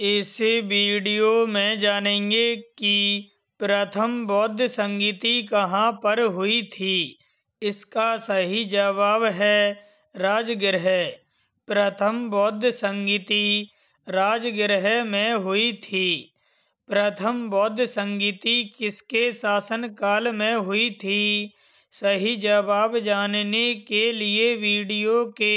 इस वीडियो में जानेंगे कि प्रथम बौद्ध संगीति कहाँ पर हुई थी इसका सही जवाब है राजगृह प्रथम बौद्ध संगीति राजगृह में हुई थी प्रथम बौद्ध संगीति किसके शासनकाल में हुई थी सही जवाब जानने के लिए वीडियो के